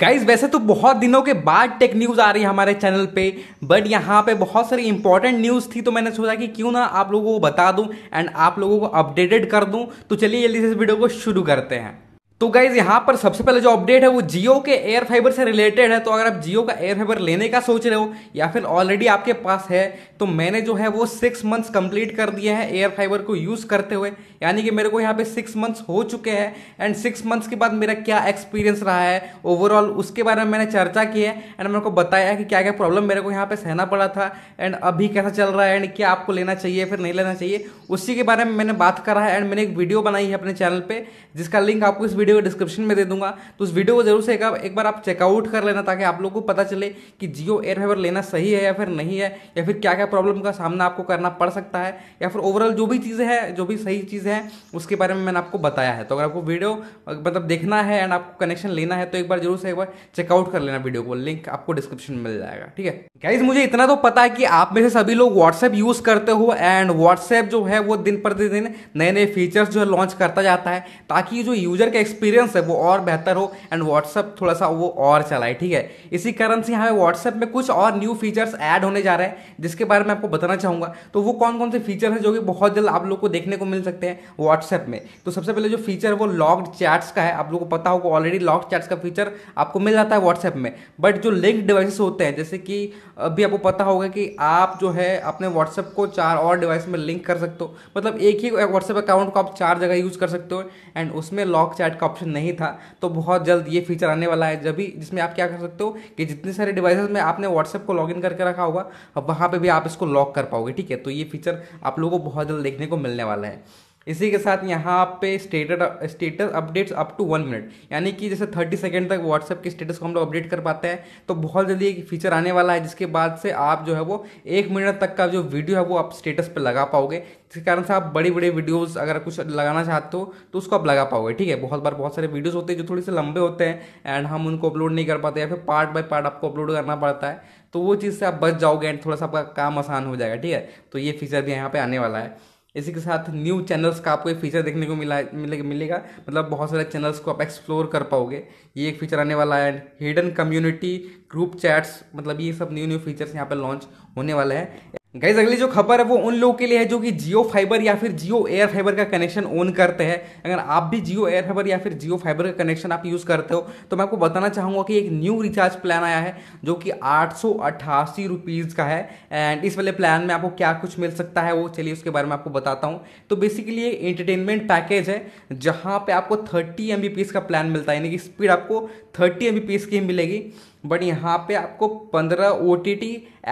guys वैसे तो बहुत दिनों के बाद टेक न्यूज़ आ रही है हमारे चैनल पे बट यहाँ पे बहुत सारी इंपॉर्टेंट न्यूज़ थी तो मैंने सोचा कि क्यों ना आप लोगों को बता दूँ एंड आप लोगों को अपडेटेड कर दूँ तो चलिए जल्दी से इस वीडियो को शुरू करते हैं तो गाइज यहाँ पर सबसे पहले जो अपडेट है वो जियो के एयर फाइबर से रिलेटेड है तो अगर आप जियो का एयर फाइबर लेने का सोच रहे हो या फिर ऑलरेडी आपके पास है तो मैंने जो है वो सिक्स मंथ्स कंप्लीट कर दिए हैं एयर फाइबर को यूज़ करते हुए यानी कि मेरे को यहाँ पे सिक्स मंथ्स हो चुके हैं एंड सिक्स मंथ्स के बाद मेरा क्या एक्सपीरियंस रहा है ओवरऑल उसके बारे में मैंने चर्चा की है एंड मेरे को बताया कि क्या क्या प्रॉब्लम मेरे को यहाँ पे सहना पड़ा था एंड अभी कैसा चल रहा है एंड क्या आपको लेना चाहिए फिर नहीं लेना चाहिए उसी के बारे में मैंने बात करा है एंड मैंने एक वीडियो बनाई है अपने चैनल पर जिसका लिंक आपको इस वीडियो वीडियो डिस्क्रिप्शन में दे दूंगा तो उस वीडियो को जरूर से एक एक बार आप चेकआउट कर लेना ताकि आप लोग को पता चले कि जियो एयर फाइबर लेना सही है या फिर नहीं है या फिर क्या क्या प्रॉब्लम का सामना आपको करना पड़ सकता है या फिर ओवरऑल जो भी चीज़ें हैं जो भी सही चीज़ है उसके बारे में मैंने आपको बताया है तो अगर आपको वीडियो मतलब देखना है एंड आपको कनेक्शन लेना है तो एक बार जरूर से एक बार चेकआउट कर लेना वीडियो को लिंक आपको डिस्क्रिप्शन में मिल जाएगा ठीक है गाइज मुझे इतना तो पता है कि आप में से सभी लोग व्हाट्सएप यूज़ करते हो एंड व्हाट्सएप जो है वो दिन प्रतिदिन नए नए फीचर्स जो है लॉन्च करता जाता है ताकि जो यूजर का एक्सपीरियंस एक्सपीरियंस है वो और बेहतर हो एंड व्हाट्सअप थोड़ा सा वो और चलाए ठीक है इसी कारण से यहाँ व्हाट्सएप में कुछ और न्यू फीचर्स ऐड होने जा रहे हैं जिसके बारे में आपको बताना चाहूँगा तो वो कौन कौन से फीचर हैं जो कि बहुत जल्द आप लोग को देखने को मिल सकते हैं व्हाट्सएप में तो सबसे पहले जो फीचर वो लॉक्ड चैट्स का है आप लोग को पता होगा ऑलरेडी लॉक्ड चैट्स का फीचर आपको मिल जाता है व्हाट्सएप में बट जो लिंक डिवाइसेस होते हैं जैसे कि अभी आपको पता होगा कि आप जो है अपने व्हाट्सएप को चार और डिवाइस में लिंक कर सकते हो मतलब एक ही व्हाट्सएप अकाउंट को आप चार जगह यूज़ कर सकते हो एंड उसमें लॉक चैट का का ऑप्शन नहीं था तो बहुत जल्द ये फीचर आने वाला है जब भी जिसमें आप क्या कर सकते हो कि जितने सारे डिवाइसेज में आपने व्हाट्सएप को लॉग इन करके रखा होगा वहाँ पर भी आप इसको लॉक कर पाओगे ठीक है तो ये फीचर आप लोगों को बहुत जल्द देखने को मिलने वाला है इसी के साथ यहाँ पे status status updates up to one minute यानी कि जैसे थर्टी सेकेंड तक व्हाट्सएप के स्टेटस को हम लोग अपडेट कर पाते हैं तो बहुत जल्दी एक फीचर आने वाला है जिसके बाद से आप जो है वो एक मिनट तक का जो वीडियो है वो आप स्टेटस पर लगा पाओगे जिसके कारण से आप बड़ी बड़े वीडियोज़ अगर कुछ लगाना चाहते हो तो उसको आप लगा पाओगे ठीक है बहुत बार बहुत सारे वीडियोज़ होते हैं जो थोड़े से लंबे होते हैं एंड हम उनको अपलोड नहीं कर पाते या फिर पार्ट बाय पार्ट आपको अपलोड करना पड़ता है तो वो चीज़ से आप बच जाओगे एंड थोड़ा सा आपका काम आसान हो जाएगा ठीक है तो ये फीचर भी यहाँ पर आने वाला है इसी के साथ न्यू चैनल्स का आपको एक फीचर देखने को मिला मिले, मिलेगा मतलब बहुत सारे चैनल्स को आप एक्सप्लोर कर पाओगे ये एक फीचर आने वाला है हिडन कम्युनिटी ग्रुप चैट्स मतलब ये सब न्यू न्यू फीचर्स यहाँ पर लॉन्च होने वाले हैं गाइज अगली जो खबर है वो उन लोगों के लिए है जो कि जियो फाइबर या फिर जियो एयर फाइबर का कनेक्शन ऑन करते हैं अगर आप भी जियो एयर फाइबर या फिर जियो फाइबर का कनेक्शन आप यूज़ करते हो तो मैं आपको बताना चाहूँगा कि एक न्यू रिचार्ज प्लान आया है जो कि आठ सौ का है एंड इस वाले प्लान में आपको क्या कुछ मिल सकता है वो चलिए उसके बारे में आपको बताता हूँ तो बेसिकली ये इंटरटेनमेंट पैकेज है जहाँ पर आपको थर्टी एम का प्लान मिलता है यानी कि स्पीड आपको थर्टी एम की मिलेगी बट यहाँ पे आपको पंद्रह ओ टी टी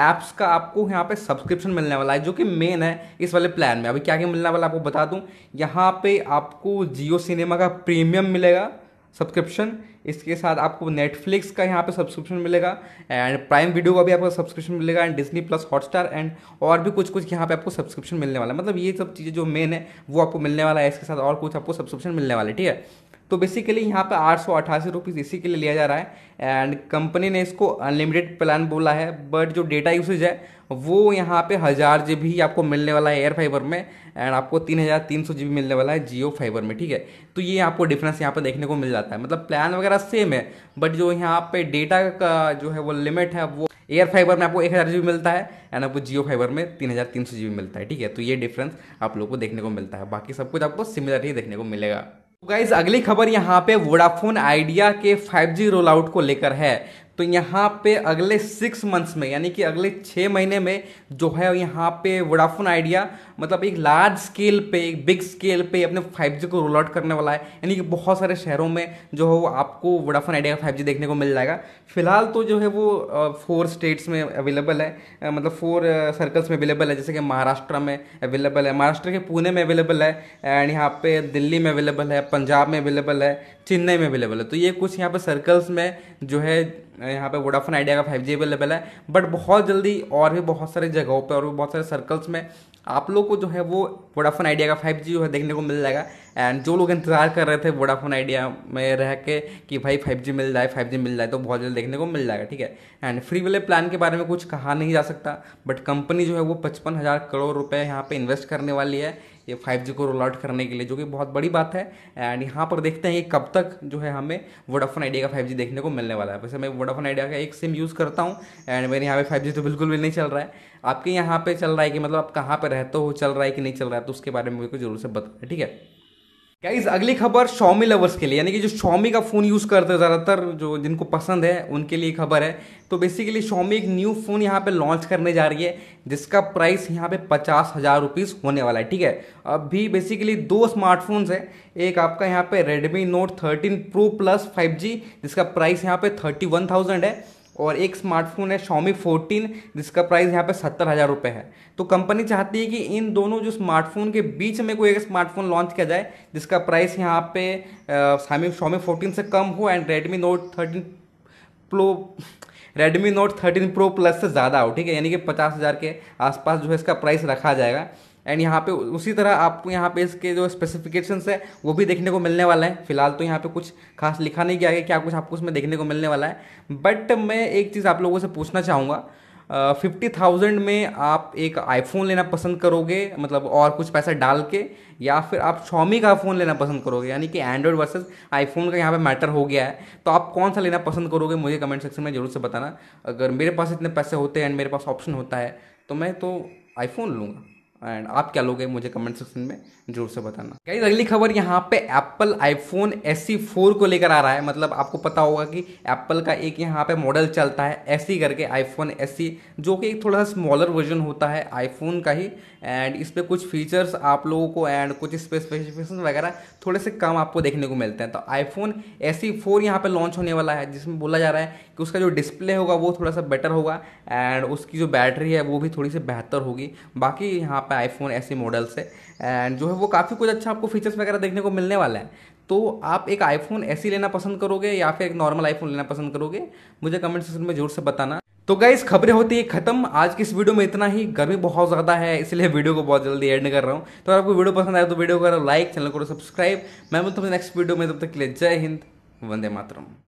एप्स का आपको यहाँ पे सब्सक्रिप्शन मिलने वाला है जो कि मेन है इस वाले प्लान में अभी क्या क्या मिलने वाला है आपको बता दूँ यहाँ पे आपको जियो सिनेमा का प्रीमियम मिलेगा सब्सक्रिप्शन इसके साथ आपको नेटफ्लिक्स का यहाँ पे सब्सक्रिप्शन मिलेगा एंड प्राइम वीडियो का भी आपको सब्सक्रिप्शन मिलेगा and Disney plus Hotstar and और भी कुछ कुछ यहाँ पे आपको सब्सक्रिप्शन मिलने वाला है मतलब ये सब चीज़ें जो मेन है वो आपको मिलने वाला है इसके साथ और कुछ आपको सब्सक्रिप्शन मिलने वाला है ठीक है तो बेसिकली यहाँ पर आठ सौ अट्ठासी रुपीज़ इसी के लिए लिया जा रहा है एंड कंपनी ने इसको अनलिमिटेड प्लान बोला है बट जो डेटा यूसेज है वो यहाँ पे हज़ार जी आपको मिलने वाला है एयर फाइबर में एंड आपको तीन हज़ार तीन सौ जी बी मिलने वाला है जियो फाइबर में ठीक है तो ये आपको डिफरेंस यहाँ पे देखने को मिल जाता है मतलब प्लान वगैरह सेम है बट जो यहाँ पे डेटा का जो है वो लिमिट है वो एयर फाइबर में आपको एक हज़ार जी मिलता है एंड आपको जियो फाइबर में तीन हज़ार तीन सौ जी मिलता है ठीक है तो ये डिफरेंस आप लोग को देखने को मिलता है बाकी सब कुछ आपको सिमिलर ही देखने को मिलेगा गाइज तो अगली खबर यहाँ पे वोडाफोन आइडिया के 5G रोल आउट को लेकर है तो यहाँ पे अगले सिक्स मंथ्स में यानी कि अगले छः महीने में जो है यहाँ पे वोडाफोन आइडिया मतलब एक लार्ज स्केल पे एक बिग स्केल पे अपने 5G को रोल आउट करने वाला है यानी कि बहुत सारे शहरों में जो है वो आपको वोडाफोन आइडिया का 5G देखने को मिल जाएगा फिलहाल तो जो है वो फोर स्टेट्स में अवेलेबल है मतलब फोर सर्कल्स में अवेलेबल है जैसे कि महाराष्ट्र में अवेलेबल है महाराष्ट्र के पुणे में अवेलेबल है एंड यहाँ पे दिल्ली में अवेलेबल है पंजाब में अवेलेबल है चेन्नई में अवेलेबल है तो ये कुछ यहाँ पर सर्कल्स में जो है यहाँ पे वोडाफोन आइडिया का फाइव जी अवेलेबल है बट बहुत जल्दी और भी बहुत सारे जगहों पर और भी बहुत सारे सर्कल्स में आप लोग को जो है वो वोडाफोन आइडिया का फाइव जी देखने को मिल जाएगा एंड जो लोग इंतजार कर रहे थे वोडाफोन आइडिया में रह के कि भाई फाइव जी मिल जाए फाइव जी मिल जाए तो बहुत जल्दी देखने को मिल जाएगा ठीक है एंड फ्री वाले प्लान के बारे में कुछ कहा नहीं जा सकता बट कंपनी जो है वो पचपन हज़ार करोड़ रुपये यहाँ पर इन्वेस्ट करने वाली है ये 5G को रोल आउट करने के लिए जो कि बहुत बड़ी बात है एंड यहाँ पर देखते हैं ये कब तक जो है हमें वोडाफोन आइडिया का 5G देखने को मिलने वाला है वैसे मैं वोडाफोन आइडिया का एक सिम यूज़ करता हूँ एंड मेरे यहाँ पे 5G तो बिल्कुल भी नहीं चल रहा है आपके यहाँ पर चल रहा है कि मतलब आप कहाँ पर रहते हो चल रहा है कि नहीं चल रहा है तो उसके बारे में मेरे को जरूर से बताए ठीक है गाइज अगली खबर शॉमी लवर्स के लिए यानी कि जो शॉमी का फ़ोन यूज़ करते हैं ज़्यादातर जो जिनको पसंद है उनके लिए खबर है तो बेसिकली शॉमी एक न्यू फ़ोन यहाँ पे लॉन्च करने जा रही है जिसका प्राइस यहाँ पे पचास हज़ार रुपीज़ होने वाला है ठीक है अब भी बेसिकली दो स्मार्टफोन्स हैं एक आपका यहाँ पे Redmi Note thirteen Pro plus five जिसका प्राइस यहाँ पे थर्टी है और एक स्मार्टफोन है शॉमी फोर्टीन जिसका प्राइस यहाँ पे सत्तर हज़ार रुपये है तो कंपनी चाहती है कि इन दोनों जो स्मार्टफोन के बीच में कोई एक स्मार्टफोन लॉन्च किया जाए जिसका प्राइस यहाँ पे शामी शॉमी फोर्टीन से कम हो and Redmi Note thirteen Pro Redmi Note thirteen Pro plus से ज़्यादा हो ठीक है यानी कि पचास हज़ार के आसपास जो है इसका प्राइस रखा जाएगा एंड यहाँ पे उसी तरह आपको यहाँ पे इसके जो स्पेसिफिकेशंस है वो भी देखने को मिलने वाला है फिलहाल तो यहाँ पे कुछ खास लिखा नहीं गया है क्या कुछ आपको उसमें देखने को मिलने वाला है बट मैं एक चीज़ आप लोगों से पूछना चाहूँगा फिफ्टी थाउजेंड में आप एक आईफोन लेना पसंद करोगे मतलब और कुछ पैसा डाल के या फिर आप शॉमी का फ़ोन लेना पसंद करोगे यानी कि एंड्रॉयड वर्सेस आईफोन का यहाँ पे मैटर हो गया है तो आप कौन सा लेना पसंद करोगे मुझे कमेंट सेक्शन में ज़रूर से बताना अगर मेरे पास इतने पैसे होते हैं एंड मेरे पास ऑप्शन होता है तो मैं तो आईफोन लूँगा एंड आप क्या लोगे मुझे कमेंट सेक्शन में जरूर से बताना कई अगली खबर यहाँ पे एप्पल आईफोन एस फोर को लेकर आ रहा है मतलब आपको पता होगा कि एप्पल का एक यहाँ पे मॉडल चलता है एस करके आईफोन एस जो कि एक थोड़ा सा स्मॉलर वर्जन होता है आईफोन का ही एंड इस पर कुछ फीचर्स आप लोगों को एंड कुछ स्पेसिफिकेशन वगैरह थोड़े से कम आपको देखने को मिलते हैं तो आईफोन एस फोर यहाँ पर लॉन्च होने वाला है जिसमें बोला जा रहा है कि उसका जो डिस्प्ले होगा वो थोड़ा सा बेटर होगा एंड उसकी जो बैटरी है वो भी थोड़ी सी बेहतर होगी बाकी यहाँ पर पे आईफोन ऐसे मॉडल्स है एंड जो है वो काफ़ी कुछ अच्छा आपको फीचर्स वगैरह देखने को मिलने वाला है तो आप एक आईफोन ऐसे लेना पसंद करोगे या फिर एक नॉर्मल आईफोन लेना पसंद करोगे मुझे कमेंट सेक्शन में जोर से बताना तो गाइज खबरें होती है खत्म आज की इस वीडियो में इतना ही गर्मी बहुत ज़्यादा है इसलिए वीडियो को बहुत जल्दी एंड कर रहा हूँ तो अगर आपको वीडियो पसंद आए तो वीडियो करो लाइक चैनल करो सब्सक्राइब मैं मिलता हूँ नेक्स्ट वीडियो में तब तक के लिए जय हिंद वंदे मातरम